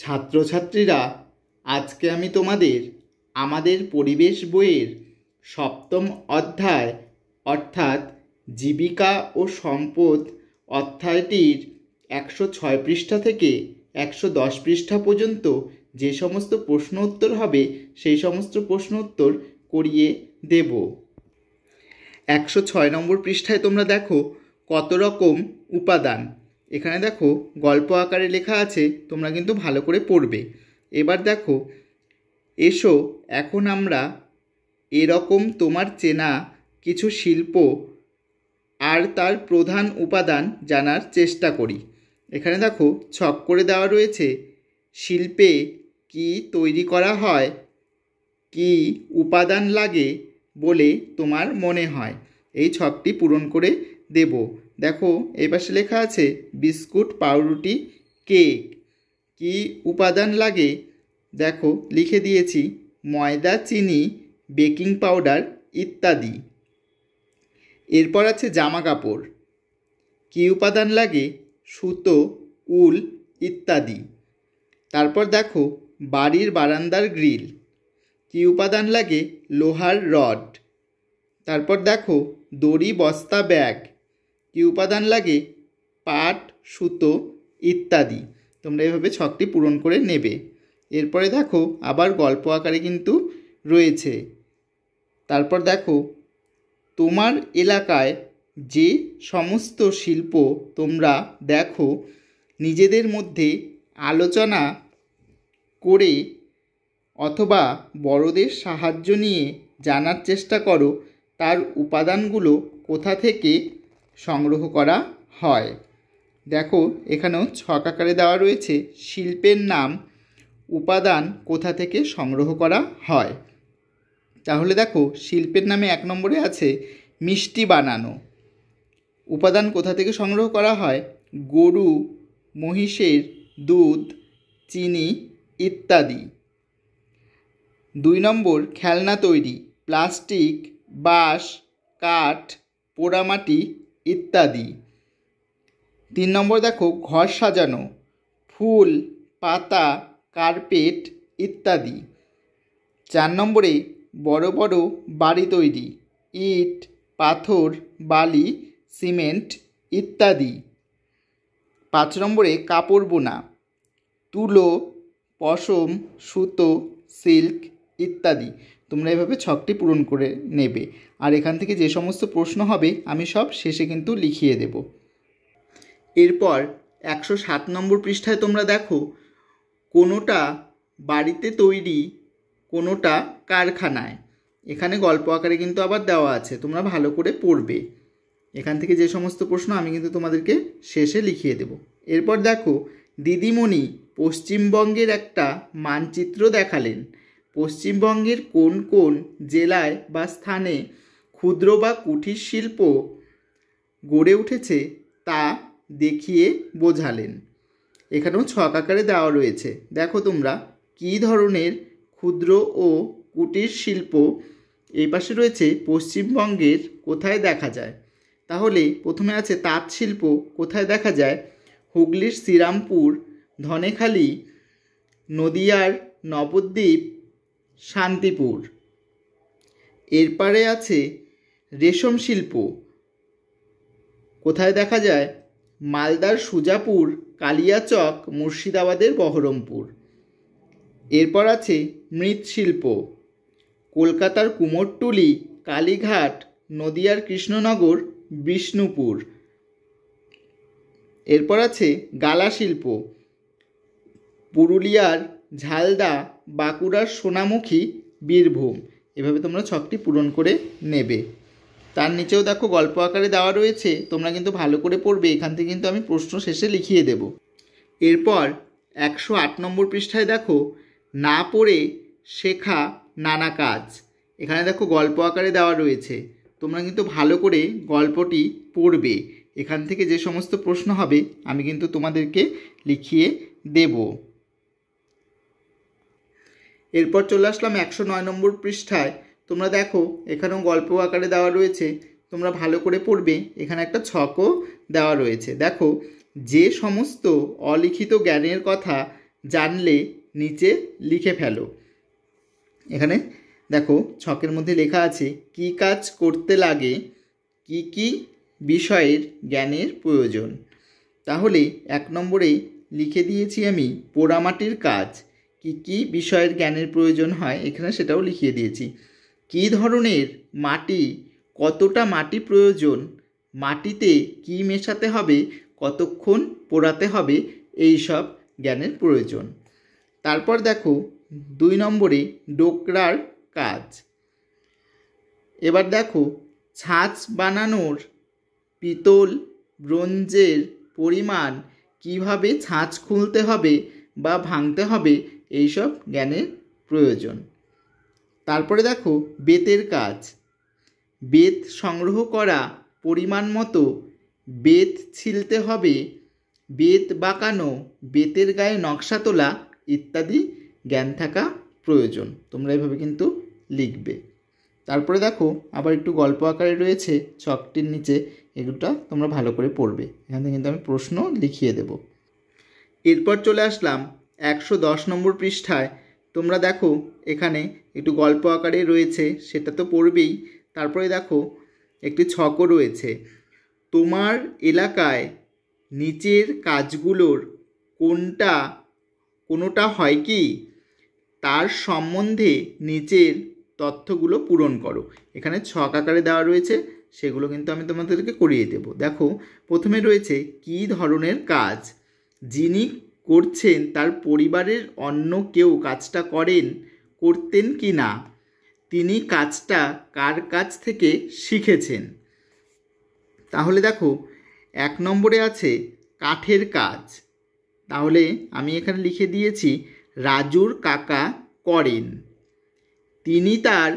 ছাত্রছাত্রীরা আজকে আমি তোমাদের আমাদের পরিবেশ বইয়ের সপ্তম অধ্যায় অর্থাৎ জীবিকা ও সম্পদ অধ্যায়টির একশো ছয় পৃষ্ঠা থেকে একশো দশ পৃষ্ঠা পর্যন্ত যে সমস্ত প্রশ্ন উত্তর হবে সেই সমস্ত প্রশ্ন উত্তর করিয়ে দেব একশো ছয় নম্বর পৃষ্ঠায় তোমরা দেখো কত রকম উপাদান এখানে দেখো গল্প আকারে লেখা আছে তোমরা কিন্তু ভালো করে পড়বে এবার দেখো এসো এখন আমরা এরকম তোমার চেনা কিছু শিল্প আর তার প্রধান উপাদান জানার চেষ্টা করি এখানে দেখো ছক করে দেওয়া রয়েছে শিল্পে কি তৈরি করা হয় কি উপাদান লাগে বলে তোমার মনে হয় এই ছকটি পূরণ করে দেব দেখো এই পাশে লেখা আছে বিস্কুট পাউরুটি কেক কি উপাদান লাগে দেখো লিখে দিয়েছি ময়দা চিনি বেকিং পাউডার ইত্যাদি এরপর আছে জামা কাপড় কী উপাদান লাগে সুতো উল ইত্যাদি তারপর দেখো বাড়ির বারান্দার গ্রিল কী উপাদান লাগে লোহার রড তারপর দেখো দড়ি বস্তা ব্যাগ কি উপাদান লাগে পাট সুতো ইত্যাদি তোমরা এভাবে ছকটি পূরণ করে নেবে এরপরে দেখো আবার গল্প আকারে কিন্তু রয়েছে তারপর দেখো তোমার এলাকায় যে সমস্ত শিল্প তোমরা দেখো নিজেদের মধ্যে আলোচনা করে অথবা বড়দের সাহায্য নিয়ে জানার চেষ্টা করো তার উপাদানগুলো কোথা থেকে সংগ্রহ করা হয় দেখো এখানেও ছকাকারে দেওয়া রয়েছে শিল্পের নাম উপাদান কোথা থেকে সংগ্রহ করা হয় তাহলে দেখো শিল্পের নামে এক নম্বরে আছে মিষ্টি বানানো উপাদান কোথা থেকে সংগ্রহ করা হয় গরু মহিষের দুধ চিনি ইত্যাদি দুই নম্বর খেলনা তৈরি প্লাস্টিক বাঁশ কাঠ পোড়ামাটি ইত্যাদি তিন নম্বর দেখো ঘর সাজানো ফুল পাতা কার্পেট ইত্যাদি চার নম্বরে বড় বড় বাড়ি তৈরি ইট পাথর বালি সিমেন্ট ইত্যাদি পাঁচ নম্বরে কাপড় বোনা তুলো পশম সুতো সিল্ক ইত্যাদি তোমরা এভাবে ছকটি পূরণ করে নেবে আর এখান থেকে যে সমস্ত প্রশ্ন হবে আমি সব শেষে কিন্তু লিখিয়ে দেব এরপর একশো সাত নম্বর পৃষ্ঠায় তোমরা দেখো কোনোটা বাড়িতে তৈরি কোনোটা কারখানায় এখানে গল্প আকারে কিন্তু আবার দেওয়া আছে তোমরা ভালো করে পড়বে এখান থেকে যে সমস্ত প্রশ্ন আমি কিন্তু তোমাদেরকে শেষে লিখিয়ে দেব এরপর দেখো দিদিমণি পশ্চিমবঙ্গের একটা মানচিত্র দেখালেন পশ্চিমবঙ্গের কোন কোন জেলায় বা স্থানে ক্ষুদ্র বা কুটির শিল্প গড়ে উঠেছে তা দেখিয়ে বোঝালেন এখানেও ছক আকারে দেওয়া রয়েছে দেখো তোমরা কী ধরনের ক্ষুদ্র ও কুটির শিল্প এই পাশে রয়েছে পশ্চিমবঙ্গের কোথায় দেখা যায় তাহলে প্রথমে আছে তাঁত শিল্প কোথায় দেখা যায় হুগলির শ্রীরামপুর ধনেখালি নদিয়ার নবদ্বীপ শান্তিপুর এরপরে আছে রেশম শিল্প কোথায় দেখা যায় মালদার সুজাপুর কালিয়াচক মুর্শিদাবাদের বহরমপুর এরপর আছে মৃৎশিল্প কলকাতার কুমোরটুলি কালীঘাট নদিয়ার কৃষ্ণনগর বিষ্ণুপুর এরপর আছে গালা শিল্প পুরুলিয়ার ঝালদা বাঁকুড়ার সোনামুখী বীরভূম এভাবে তোমরা ছকটি পূরণ করে নেবে তার নিচেও দেখো গল্প আকারে দেওয়া রয়েছে তোমরা কিন্তু ভালো করে পড়বে এখান থেকে কিন্তু আমি প্রশ্ন শেষে লিখিয়ে দেব এরপর একশো আট নম্বর পৃষ্ঠায় দেখো না পড়ে শেখা নানা কাজ এখানে দেখো গল্প আকারে দেওয়া রয়েছে তোমরা কিন্তু ভালো করে গল্পটি পড়বে এখান থেকে যে সমস্ত প্রশ্ন হবে আমি কিন্তু তোমাদেরকে লিখিয়ে দেবো এরপর চলে আসলাম একশো নয় নম্বর পৃষ্ঠায় তোমরা দেখো এখানেও গল্প আকারে দেওয়া রয়েছে তোমরা ভালো করে পড়বে এখানে একটা ছকও দেওয়া রয়েছে দেখো যে সমস্ত অলিখিত জ্ঞানের কথা জানলে নিচে লিখে ফেলো এখানে দেখো ছকের মধ্যে লেখা আছে কি কাজ করতে লাগে কি কি বিষয়ের জ্ঞানের প্রয়োজন তাহলে এক নম্বরে লিখে দিয়েছি আমি পোড়ামাটির কাজ কি কি বিষয়ের জ্ঞানের প্রয়োজন হয় এখানে সেটাও লিখিয়ে দিয়েছি কি ধরনের মাটি কতটা মাটি প্রয়োজন মাটিতে কি মেশাতে হবে কতক্ষণ পোড়াতে হবে এই সব জ্ঞানের প্রয়োজন তারপর দেখো দুই নম্বরে ডোকরার কাজ এবার দেখো ছাঁচ বানানোর পিতল ব্রোঞ্জের পরিমাণ কিভাবে ছাঁচ খুলতে হবে বা ভাঙতে হবে এইসব জ্ঞানের প্রয়োজন তারপরে দেখো বেতের কাজ বেত সংগ্রহ করা পরিমাণ মতো বেত ছিলতে হবে বেত বাঁকানো বেতের গায়ে নকশা তোলা ইত্যাদি জ্ঞান থাকা প্রয়োজন তোমরা এভাবে কিন্তু লিখবে তারপরে দেখো আবার একটু গল্প আকারে রয়েছে ছকটির নিচে এগুলোটা তোমরা ভালো করে পড়বে এখান থেকে কিন্তু আমি প্রশ্ন লিখিয়ে দেব এরপর চলে আসলাম একশো দশ নম্বর পৃষ্ঠায় তোমরা দেখো এখানে একটু গল্প আকারে রয়েছে সেটা তো পড়বেই তারপরে দেখো একটি ছকও রয়েছে তোমার এলাকায় নিচের কাজগুলোর কোনটা কোনোটা হয় কি তার সম্বন্ধে নিচের তথ্যগুলো পূরণ করো এখানে ছক আকারে দেওয়া রয়েছে সেগুলো কিন্তু আমি তোমাদেরকে করিয়ে দেব দেখো প্রথমে রয়েছে কি ধরনের কাজ যিনি করছেন তার পরিবারের অন্য কেউ কাজটা করেন করতেন কি না তিনি কাজটা কার কাছ থেকে শিখেছেন তাহলে দেখো এক নম্বরে আছে কাঠের কাজ তাহলে আমি এখানে লিখে দিয়েছি রাজুর কাকা করেন তিনি তার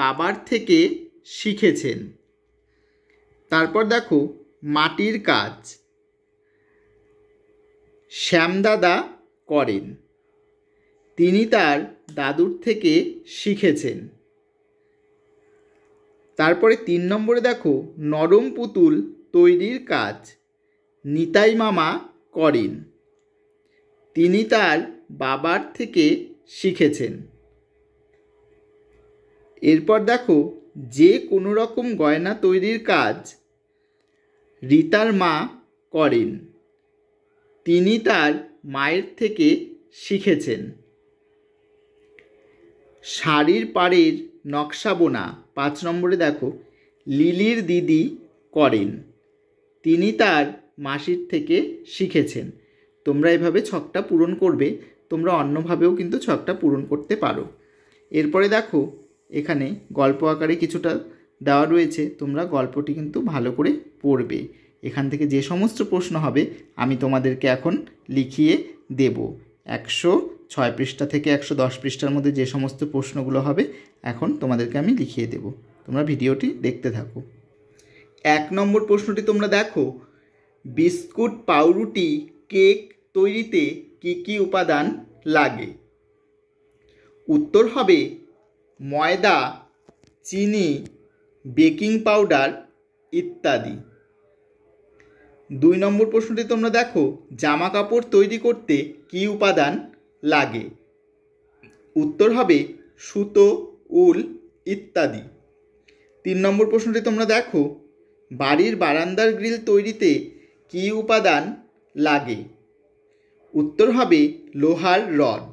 বাবার থেকে শিখেছেন তারপর দেখো মাটির কাজ শ্যামদাদা করেন তিনি তার দাদুর থেকে শিখেছেন তারপরে তিন নম্বরে দেখো নরম পুতুল তৈরির কাজ নিতাই মামা করেন তিনি তার বাবার থেকে শিখেছেন এরপর দেখো যে কোনো রকম গয়না তৈরির কাজ রিতার মা করেন তিনি তার মায়ের থেকে শিখেছেন শাড়ির পাড়ের নকশা বোনা পাঁচ নম্বরে দেখো লিলির দিদি করেন তিনি তার মাসির থেকে শিখেছেন তোমরা এভাবে ছকটা পূরণ করবে তোমরা অন্যভাবেও কিন্তু ছকটা পূরণ করতে পারো এরপরে দেখো এখানে গল্প আকারে কিছুটা দেওয়া রয়েছে তোমরা গল্পটি কিন্তু ভালো করে পড়বে এখান থেকে যে সমস্ত প্রশ্ন হবে আমি তোমাদেরকে এখন লিখিয়ে দেব একশো ছয় পৃষ্ঠা থেকে একশো দশ পৃষ্ঠার মধ্যে যে সমস্ত প্রশ্নগুলো হবে এখন তোমাদেরকে আমি লিখিয়ে দেব তোমরা ভিডিওটি দেখতে থাকো এক নম্বর প্রশ্নটি তোমরা দেখো বিস্কুট পাউরুটি কেক তৈরিতে কি কি উপাদান লাগে উত্তর হবে ময়দা চিনি বেকিং পাউডার ইত্যাদি দুই নম্বর প্রশ্নটি তোমরা দেখো জামা কাপড় তৈরি করতে কি উপাদান লাগে উত্তর হবে সুতো উল ইত্যাদি তিন নম্বর প্রশ্নটি তোমরা দেখো বাড়ির বারান্দার গ্রিল তৈরিতে কি উপাদান লাগে উত্তর হবে লোহার রড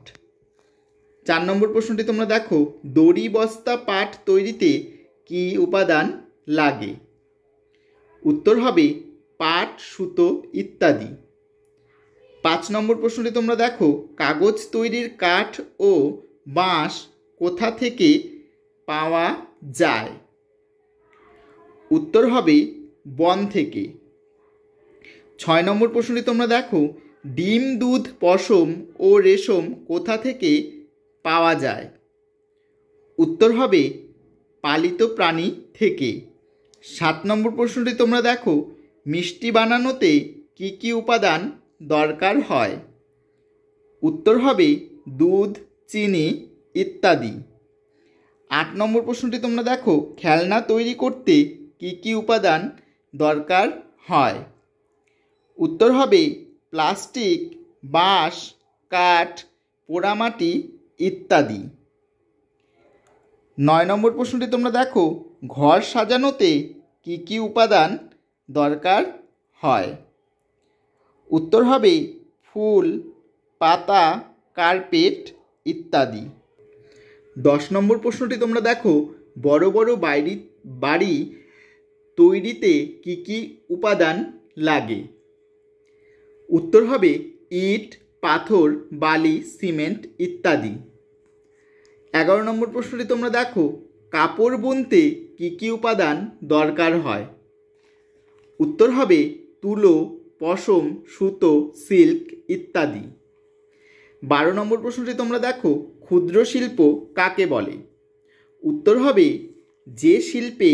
চার নম্বর প্রশ্নটি তোমরা দেখো দড়ি বস্তা পাট তৈরিতে কি উপাদান লাগে উত্তর হবে পাট সুতো ইত্যাদি পাঁচ নম্বর প্রশ্নটি তোমরা দেখো কাগজ তৈরির কাঠ ও বাঁশ কোথা থেকে পাওয়া যায় উত্তর হবে বন থেকে ছয় নম্বর প্রশ্নটি তোমরা দেখো ডিম দুধ পশম ও রেশম কোথা থেকে পাওয়া যায় উত্তর হবে পালিত প্রাণী থেকে সাত নম্বর প্রশ্নটি তোমরা দেখো মিষ্টি বানানোতে কি কি উপাদান দরকার হয় উত্তর হবে দুধ চিনি ইত্যাদি আট নম্বর প্রশ্নটি তোমরা দেখো খেলনা তৈরি করতে কি কি উপাদান দরকার হয় উত্তর হবে প্লাস্টিক বাঁশ কাঠ পোড়ামাটি ইত্যাদি নয় নম্বর প্রশ্নটি তোমরা দেখো ঘর সাজানোতে কি কি উপাদান দরকার হয় উত্তর হবে ফুল পাতা কার্পেট ইত্যাদি দশ নম্বর প্রশ্নটি তোমরা দেখো বড় বড় বাড়ি বাড়ি তৈরিতে কি কি উপাদান লাগে উত্তর হবে ইট পাথর বালি সিমেন্ট ইত্যাদি এগারো নম্বর প্রশ্নটি তোমরা দেখো কাপড় বুনতে কি কি উপাদান দরকার হয় উত্তর হবে তুলো পশম সুতো সিল্ক ইত্যাদি বারো নম্বর প্রশ্নটি তোমরা দেখো ক্ষুদ্র শিল্প কাকে বলে উত্তর হবে যে শিল্পে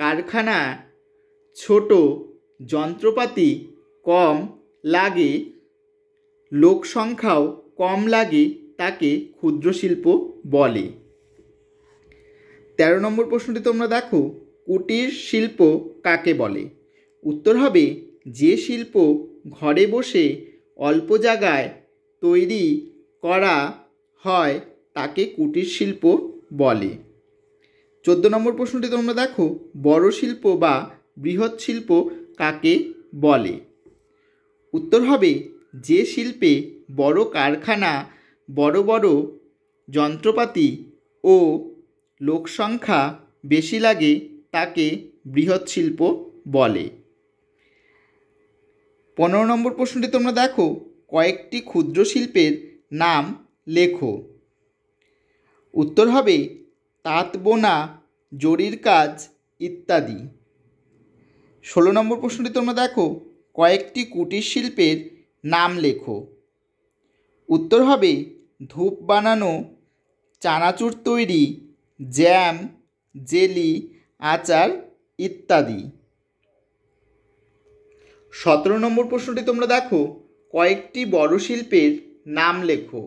কারখানা ছোট যন্ত্রপাতি কম লাগে লোক সংখ্যাও কম লাগে তাকে ক্ষুদ্র শিল্প বলে তেরো নম্বর প্রশ্নটি তোমরা দেখো কুটির শিল্প কাকে বলে উত্তর হবে যে শিল্প ঘরে বসে অল্প জায়গায় তৈরি করা হয় তাকে কুটির শিল্প বলে চোদ্দ নম্বর প্রশ্নটি তোমরা দেখো বড় শিল্প বা বৃহৎ শিল্প কাকে বলে উত্তর হবে যে শিল্পে বড় কারখানা বড় বড় যন্ত্রপাতি ও লোকসংখ্যা বেশি লাগে তাকে বৃহৎ শিল্প বলে পনেরো নম্বর প্রশ্নটি তোমরা দেখো কয়েকটি ক্ষুদ্র শিল্পের নাম লেখো উত্তর হবে তাঁত বোনা জরির কাজ ইত্যাদি ষোলো নম্বর প্রশ্নটি তোমরা দেখো কয়েকটি কুটির শিল্পের নাম লেখো উত্তর হবে ধূপ বানানো চানাচুর তৈরি জ্যাম জেলি আচার ইত্যাদি সতেরো নম্বর প্রশ্নটি তোমরা দেখো কয়েকটি বড় শিল্পের নাম লেখো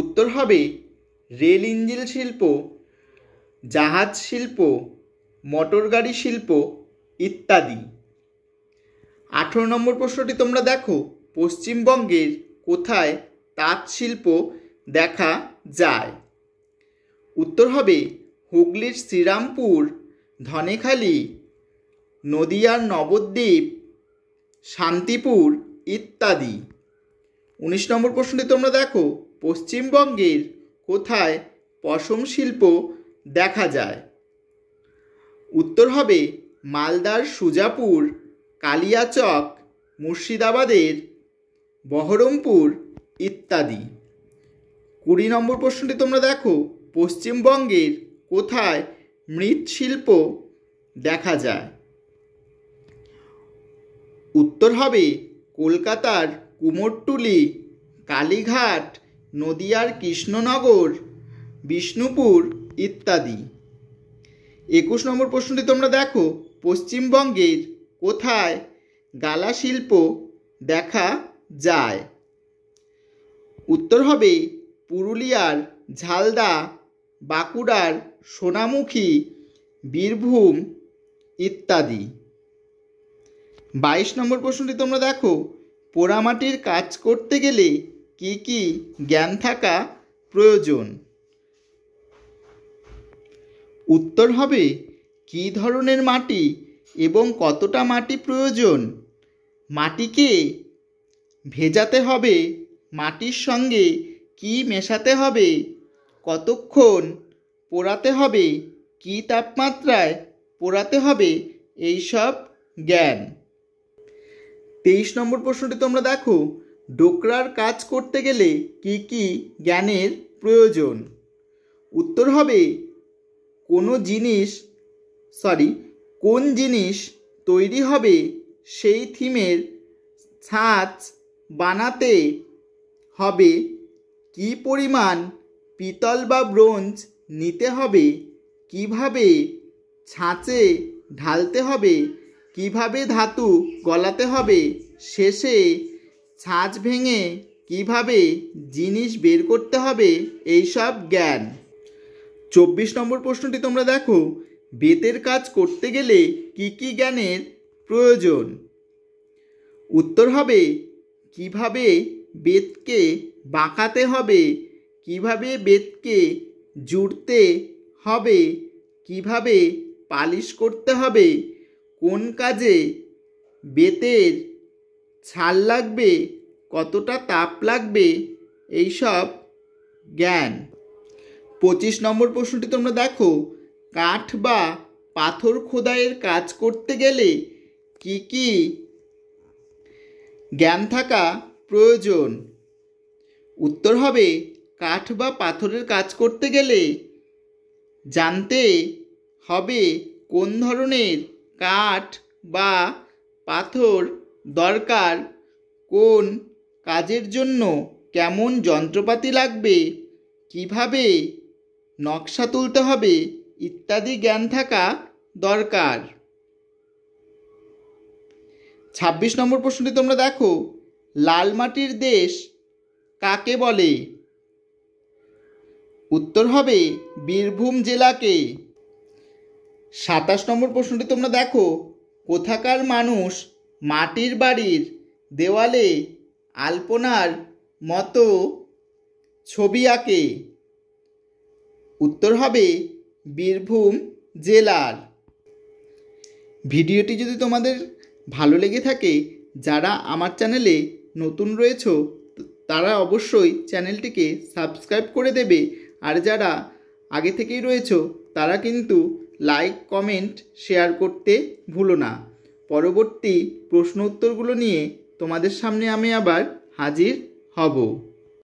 উত্তর হবে রেল ইঞ্জিল শিল্প জাহাজ শিল্প মোটর গাড়ি শিল্প ইত্যাদি আঠেরো নম্বর প্রশ্নটি তোমরা দেখো পশ্চিমবঙ্গের কোথায় তাঁত শিল্প দেখা যায় উত্তর হবে হুগলির শ্রীরামপুর ধনেখালি নদিয়ার নবদ্বীপ শান্তিপুর ইত্যাদি উনিশ নম্বর প্রশ্নটি তোমরা দেখো পশ্চিমবঙ্গের কোথায় পশম শিল্প দেখা যায় উত্তর হবে মালদার সুজাপুর কালিয়াচক মুর্শিদাবাদের বহরমপুর ইত্যাদি কুড়ি নম্বর প্রশ্নটি তোমরা দেখো পশ্চিমবঙ্গের কোথায় মৃৎশিল্প দেখা যায় উত্তর হবে কলকাতার কুমোরটুলি কালীঘাট নদিয়ার কৃষ্ণনগর বিষ্ণুপুর ইত্যাদি একুশ নম্বর প্রশ্নটি তোমরা দেখো পশ্চিমবঙ্গের কোথায় গালা শিল্প দেখা যায় উত্তর হবে পুরুলিয়ার ঝালদা বাঁকুড়ার সোনামুখী বীরভূম ইত্যাদি বাইশ নম্বর প্রশ্নটি তোমরা দেখো পোড়ামাটির কাজ করতে গেলে কি কি জ্ঞান থাকা প্রয়োজন উত্তর হবে কি ধরনের মাটি এবং কতটা মাটি প্রয়োজন মাটিকে ভেজাতে হবে মাটির সঙ্গে কি মেশাতে হবে কতক্ষণ পোড়াতে হবে কি তাপমাত্রায় পোড়াতে হবে এইসব জ্ঞান তেইশ নম্বর প্রশ্নটি তোমরা দেখো ডোকরার কাজ করতে গেলে কি কি জ্ঞানের প্রয়োজন উত্তর হবে কোনো জিনিস সরি কোন জিনিস তৈরি হবে সেই থিমের ছাঁচ বানাতে হবে কি পরিমাণ পিতল বা ব্রোঞ্জ নিতে হবে কিভাবে ছাঁচে ঢালতে হবে কিভাবে ধাতু গলাতে হবে শেষে ছাঁচ ভেঙে কিভাবে জিনিস বের করতে হবে এইসব জ্ঞান চব্বিশ নম্বর প্রশ্নটি তোমরা দেখো বেতের কাজ করতে গেলে কি কি জ্ঞানের প্রয়োজন উত্তর হবে কিভাবে বেতকে বাঁকাতে হবে কিভাবে বেতকে জুড়তে হবে কিভাবে পালিশ করতে হবে কোন কাজে বেতের ছাল লাগবে কতটা তাপ লাগবে এইসব জ্ঞান পঁচিশ নম্বর প্রশ্নটি তোমরা দেখো কাঠ বা পাথর খোদাইয়ের কাজ করতে গেলে কি কি জ্ঞান থাকা প্রয়োজন উত্তর হবে কাঠ বা পাথরের কাজ করতে গেলে জানতে হবে কোন ধরনের কাঠ বা পাথর দরকার কোন কাজের জন্য কেমন যন্ত্রপাতি লাগবে কীভাবে নকশা তুলতে হবে ইত্যাদি জ্ঞান থাকা দরকার ছাব্বিশ নম্বর প্রশ্নটি তোমরা দেখো লাল মাটির দেশ কাকে বলে উত্তর হবে বীরভূম জেলাকে সাতাশ নম্বর প্রশ্নটি তোমরা দেখো কোথাকার মানুষ মাটির বাড়ির দেওয়ালে আলপনার মতো ছবি আঁকে উত্তর হবে বীরভূম জেলার ভিডিওটি যদি তোমাদের ভালো লেগে থাকে যারা আমার চ্যানেলে নতুন রয়েছ তারা অবশ্যই চ্যানেলটিকে সাবস্ক্রাইব করে দেবে আর যারা আগে থেকেই রয়েছ তারা কিন্তু লাইক কমেন্ট শেয়ার করতে ভুলো না পরবর্তী প্রশ্ন উত্তরগুলো নিয়ে তোমাদের সামনে আমি আবার হাজির হব